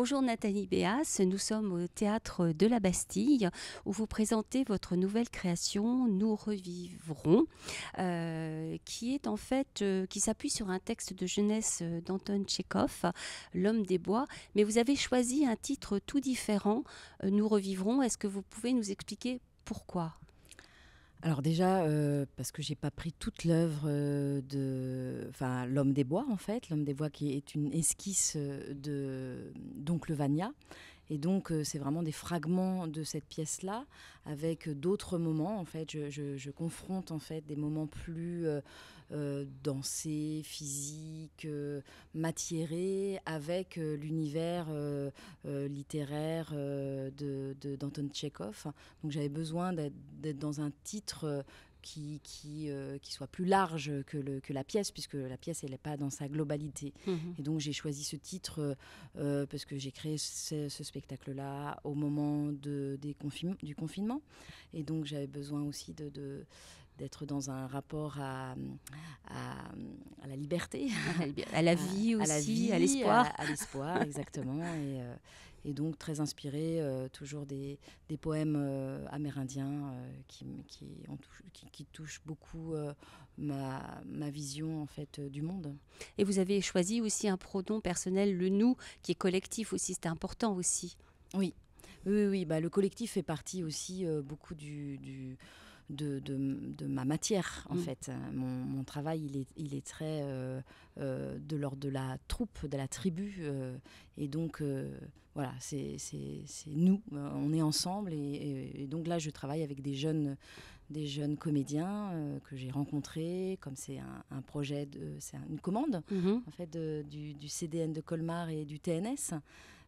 Bonjour Nathalie Béas, nous sommes au théâtre de la Bastille où vous présentez votre nouvelle création Nous revivrons, euh, qui est en fait euh, qui s'appuie sur un texte de jeunesse d'Anton Tchekhov, L'homme des bois. Mais vous avez choisi un titre tout différent, euh, Nous revivrons. Est-ce que vous pouvez nous expliquer pourquoi alors déjà, euh, parce que j'ai pas pris toute l'œuvre euh, de, enfin l'homme des bois en fait, l'homme des bois qui est une esquisse euh, de d'oncle Vania et donc, euh, c'est vraiment des fragments de cette pièce-là avec euh, d'autres moments. En fait, je, confronte en fait des moments plus euh, euh dansés, physiques, matiérés avec l'univers littéraire d'Anton de, Tchekhov. Donc, j'avais besoin d'être dans un titre qui, euh, qui, soit plus large que, que, la pièce, puisque la pièce, elle n'est pas dans sa globalité. Mhm. Et donc, j'ai choisi ce titre euh, euh, parce que j'ai créé ce, spectacle-là au moment de, des du confinement. Et donc, j'avais besoin aussi de, d'être dans un rapport à, à, la liberté, à la vie aussi, à l'espoir. À, l'espoir, exactement. Et, et donc très inspiré euh, toujours des, des poèmes euh, amérindiens euh, qui, qui, ont, qui, qui, touchent beaucoup ma, ma, vision en fait du monde. Et vous avez choisi aussi un pronom personnel, le nous, qui est collectif aussi, c'est important aussi. Oui, oui, oui, bah, le collectif fait partie aussi beaucoup du, du, de, ma matière, en mm. fait. Mon, travail, il est, très euh, euh, de l'ordre de la troupe, de la tribu. Euh, et donc, voilà, c'est nous, on est ensemble. Et, donc là, je travaille avec des jeunes, des jeunes comédiens que j'ai rencontrés, comme c'est un, projet, c'est une commande mm-hmm. en fait du, CDN de Colmar et du TNS.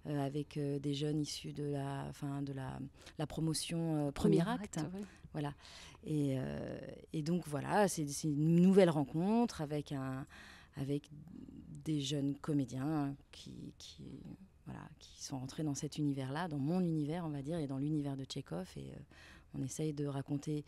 Euh, avec euh, des jeunes issus de la, fin, de la, la promotion euh, Premier Acte. Hein. Voilà. Et, et, donc voilà, c'est une nouvelle rencontre avec, un, avec des jeunes comédiens qui, qui voilà, qui sont rentrés dans cet univers-là, dans mon univers, on va dire, et dans l'univers de Tchekhov. Et on essaye de raconter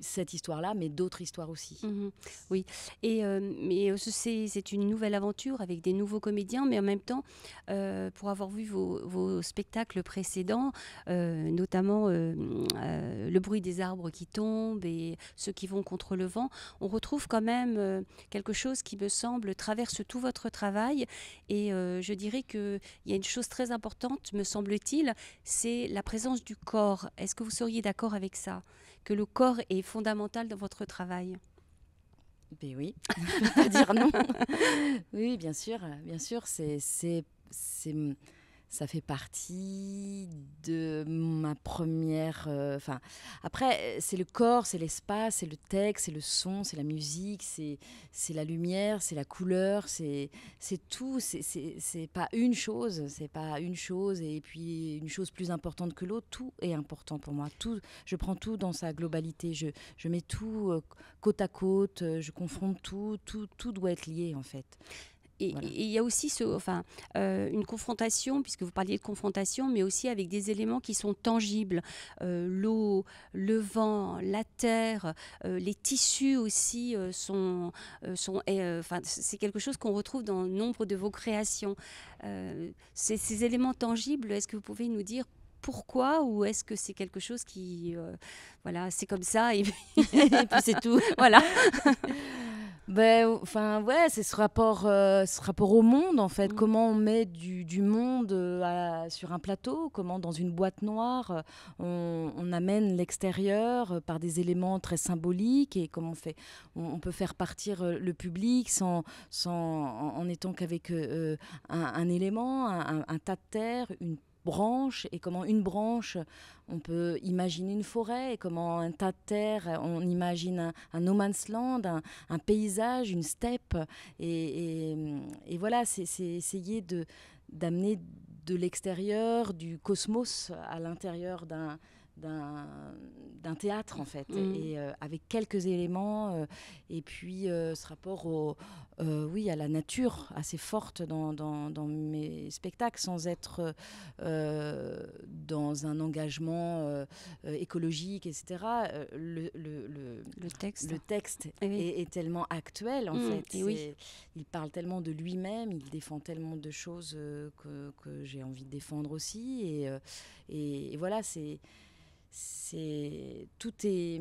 cette histoire-là, mais d'autres histoires aussi. Mhm. oui, et euh, mais c'est une nouvelle aventure avec des nouveaux comédiens, mais en même temps, euh, pour avoir vu vos, spectacles précédents, euh, notamment le bruit des arbres qui tombent et ceux qui vont contre le vent, on retrouve quand même quelque chose qui me semble traverse tout votre travail. Et je dirais qu'il y a une chose très importante, me semble-t-il, c'est la présence du corps. Est-ce que vous seriez d'accord avec ça que le corps est fondamental dans votre travail. Ben oui, dire non. oui, bien sûr, bien sûr, c'est ça fait partie de ma première. Euh, enfin, après, c'est le corps, c'est l'espace, c'est le texte, c'est le son, c'est la musique, c'est la lumière, c'est la couleur, c'est tout. C'est pas une chose, c'est pas une chose et puis une chose plus importante que l'autre. Tout est important pour moi. Tout, je prends tout dans sa globalité. Je, je mets tout euh, côte à côte. Euh, je confronte tout. Tout, tout doit être lié en fait. Et il y a aussi ce, enfin, euh, une confrontation, puisque vous parliez de confrontation, mais aussi avec des éléments qui sont tangibles. Euh, l'eau, le vent, la terre, euh, les tissus aussi sont... sont enfin, c'est quelque chose qu'on retrouve dans nombre de vos créations. Ces, éléments tangibles, est-ce que vous pouvez nous dire pourquoi ou est-ce que c'est quelque chose qui, voilà, c'est comme ça et puis c'est tout, voilà. Ben, enfin, ouais, c'est ce rapport, euh, ce rapport au monde, en fait. Mm. Comment on met du, monde euh, sur un plateau, comment dans une boîte noire, euh, on, amène l'extérieur par des éléments très symboliques et comment on fait. On, peut faire partir le public sans, sans, en, étant qu'avec un, élément, un, un, tas de terre, une et comment une branche, on peut imaginer une forêt et comment un tas de terre, on imagine un, no man's land, un, paysage, une steppe. Et, et voilà, c'est essayer de d'amener de l'extérieur, du cosmos à l'intérieur d'un d'un théâtre en fait mm. et euh, avec quelques éléments euh, et puis euh, ce rapport au oui à la nature assez forte dans, mes spectacles sans être dans un engagement écologique etc le, le, le, le, texte le texte eh est, tellement actuel en mm. fait et eh oui. il parle tellement de lui-même il défend tellement de choses que, que j'ai envie de défendre aussi et, et voilà c'est c'est tout est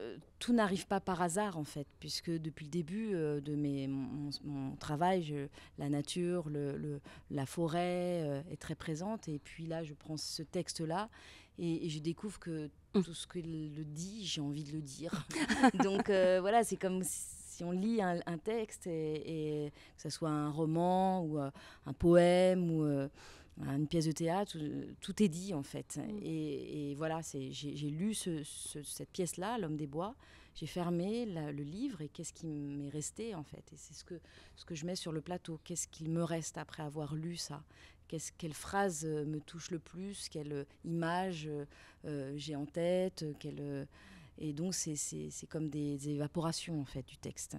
euh, tout n'arrive pas par hasard en fait, puisque depuis le début euh, de mes, mon, travail, la nature, le, la forêt euh, est très présente. Et puis là, je prends ce texte-là et, je découvre que hum. tout ce qu'il le dit, j'ai envie de le dire. Donc voilà, c'est comme si on lit un, texte, et, que ce soit un roman ou un poème ou une pièce de théâtre, euh, tout est dit en fait. Mm. Et, et, voilà, j'ai lu cette pièce-là, L'homme des bois, j'ai fermé le livre et qu'est-ce qui m'est resté en fait Et c'est ce que, ce que je mets sur le plateau, qu'est-ce qu'il me reste après avoir lu ça Quelle phrase euh, me touche le plus Quelle euh, image j'ai en tête Quelle et donc, c'est, comme des, évaporations, en fait, du texte.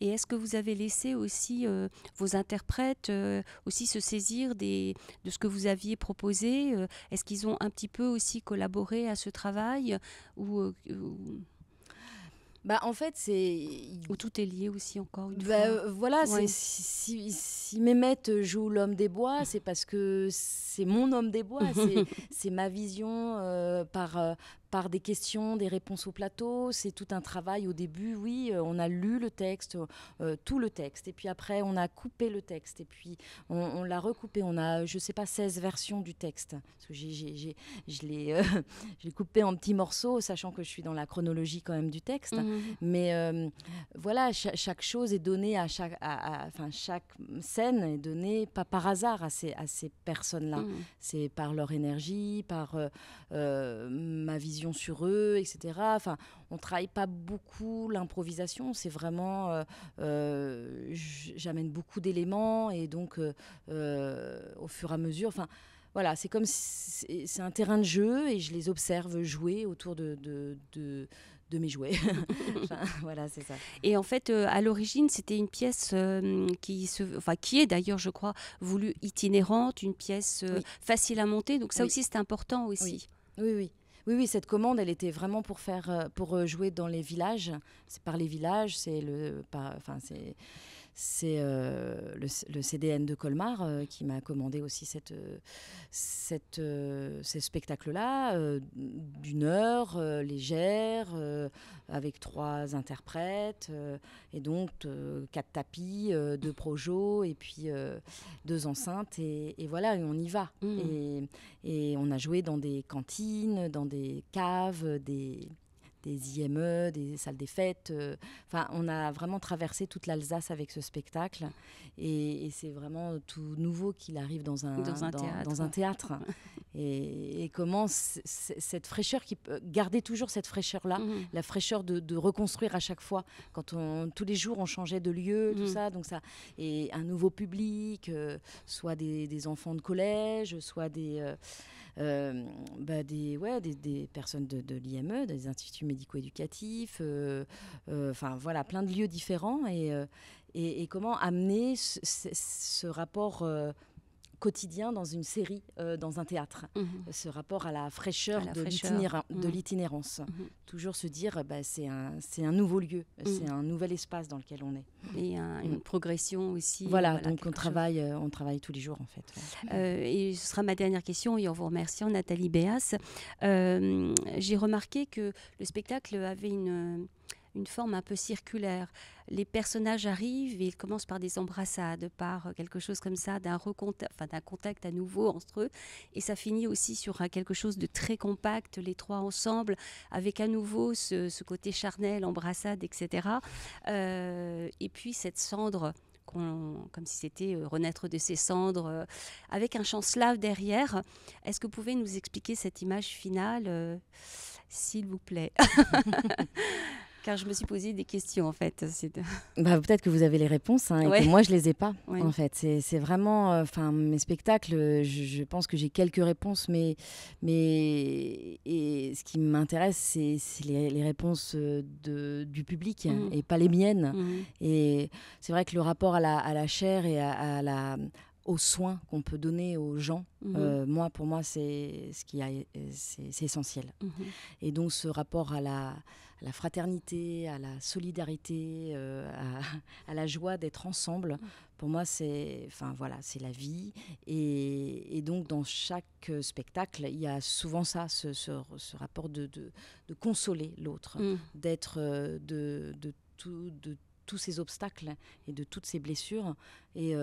Et est-ce que vous avez laissé aussi euh, vos interprètes euh, aussi se saisir des, de ce que vous aviez proposé euh, Est-ce qu'ils ont un petit peu aussi collaboré à ce travail ou, bah, en fait, c'est. Où tout est lié aussi, encore une bah, fois. voilà, si, si, joue l'homme des bois, c'est parce que c'est mon homme des bois, c'est, ma vision par, par des questions, des réponses au plateau. C'est tout un travail. Au début, oui, euh, on a lu le texte, euh, tout le texte. Et puis après, on a coupé le texte. Et puis, on, l'a recoupé. On a, je sais pas, 16 versions du texte. Parce que ai, euh, je l'ai coupé en petits morceaux, sachant que je suis dans la chronologie quand même du texte. Mmh. Mais voilà, chaque chose est donnée à chaque... enfin, chaque scène est donnée pas par hasard à ces, à ces personnes-là. Mmh. C'est par leur énergie, par ma vision sur eux, etc. Enfin, on travaille pas beaucoup l'improvisation. C'est vraiment, euh, euh, j'amène beaucoup d'éléments et donc euh, au fur et à mesure, enfin voilà, c'est comme c'est un terrain de jeu et je les observe jouer autour de, de, mes jouets. voilà, c'est ça. Et en fait, à l'origine, c'était une pièce qui se, enfin, qui est d'ailleurs, je crois, voulue itinérante, une pièce facile à monter. Donc ça aussi, c'est important aussi. oui. oui. Oui, oui, cette commande, elle était vraiment pour faire, euh, pour euh, jouer dans les villages. C'est par les villages, c'est le, enfin c'est c'est euh, le, CDN de Colmar euh, qui m'a commandé aussi cette, euh, cette, ce spectacle-là, d'une heure, légère, avec trois interprètes, et donc quatre tapis, deux projos, et puis deux enceintes, et, voilà, et on y va. Mmh. Et, et on a joué dans des cantines, dans des caves, des des IME, des salles des fêtes. Euh, enfin, on a vraiment traversé toute l'Alsace avec ce spectacle. Et, c'est vraiment tout nouveau qu'il arrive dans un, dans un théâtre. et, comment cette fraîcheur, qui, garder toujours cette fraîcheur-là, mhm. la fraîcheur de, reconstruire à chaque fois. Quand on, tous les jours, on changeait de lieu, tout mhm. ça. Donc ça. Et un nouveau public, euh, soit des, enfants de collège, soit des. Euh, euh, bah, des, ouais, des, des, personnes de, l'IME, des instituts médico-éducatifs, euh, euh, enfin voilà, plein de lieux différents et, et, comment amener ce, ce rapport quotidien dans une série, euh, dans un théâtre. Mhm. Ce rapport à la fraîcheur, de mhm. l'itinérance. Mhm. Toujours se dire, bah, c'est un, un, nouveau lieu, c'est un nouvel espace dans lequel on est. Et une progression aussi. Voilà, donc on travaille, euh, on travaille tous les jours en fait. Euh, et ce sera ma dernière question, et en vous remerciant Nathalie Béas. J'ai remarqué que le spectacle avait une une forme un peu circulaire. Les personnages arrivent et ils commencent par des embrassades, par euh, quelque chose comme ça, d'un enfin, contact à nouveau entre eux. Et ça finit aussi sur euh, quelque chose de très compact, les trois ensemble, avec à nouveau ce, côté charnel, embrassade, etc. Euh, et puis cette cendre comme si c'était renaître de ses cendres, avec un chant slave derrière. Est-ce que vous pouvez nous expliquer cette image finale, s'il vous plaît car je me suis posé des questions en fait. Bah, peut-être que vous avez les réponses hein, et moi je les ai pas en fait. C'est vraiment, euh, enfin mes spectacles, euh, je, pense que j'ai quelques réponses, mais mais et ce qui m'intéresse c'est les, les, réponses euh, de, du public mmh. et pas les miennes. Mmh. Et c'est vrai que le rapport à la, à la chair et à la aux soins qu'on peut donner aux gens, mhm. euh, moi, pour moi, c'est ce qui est c'est, essentiel. Mhm. Et donc, ce rapport à la, fraternité, à la solidarité, euh, à, la joie d'être ensemble, mhm. pour moi, c'est, enfin voilà, c'est la vie. Et, donc, dans chaque spectacle, il y a souvent ça, ce, ce, rapport de, de, consoler l'autre, d'être, euh, de, de, tous ces obstacles et de toutes ces blessures. Et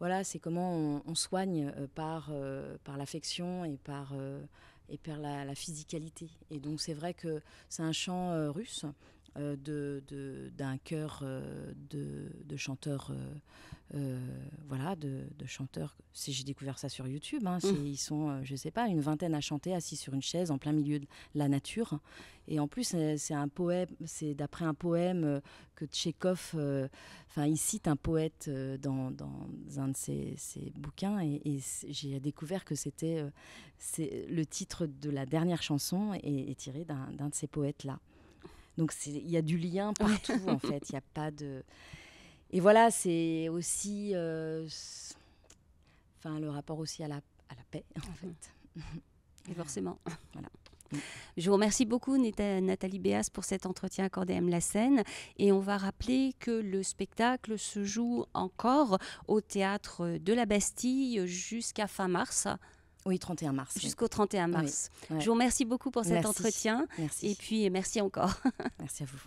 voilà, c'est comment on, soigne euh, par, euh, par l'affection et par, euh, et la, la, physicalité. Et donc c'est vrai que c'est un champ russe d'un euh, de, de, chœur euh, de, de, chanteurs, euh, voilà, de, chanteurs. J'ai découvert ça sur YouTube. Hein, ils sont, je sais pas, une vingtaine à chanter assis sur une chaise en plein milieu de la nature. Et en plus, c'est un poème, c'est d'après un poème que Tchekhov, enfin, il cite un poète dans, un de ses, bouquins. Et, j'ai découvert que c'était le titre de la dernière chanson et est tiré d'un de ces poètes là. Donc il y a du lien partout en fait. Il y a pas de. Et voilà, c'est aussi, euh, enfin le rapport aussi à la, à la paix en mhm. fait. Et forcément. Voilà. Je vous remercie beaucoup Nathalie Béas pour cet entretien accordé à M. La Seine et on va rappeler que le spectacle se joue encore au théâtre de la Bastille jusqu'à fin mars. Oui, 31 mars. Jusqu'au 31 mars. Je vous remercie beaucoup pour cet entretien. Merci. Et puis, merci encore. merci à vous.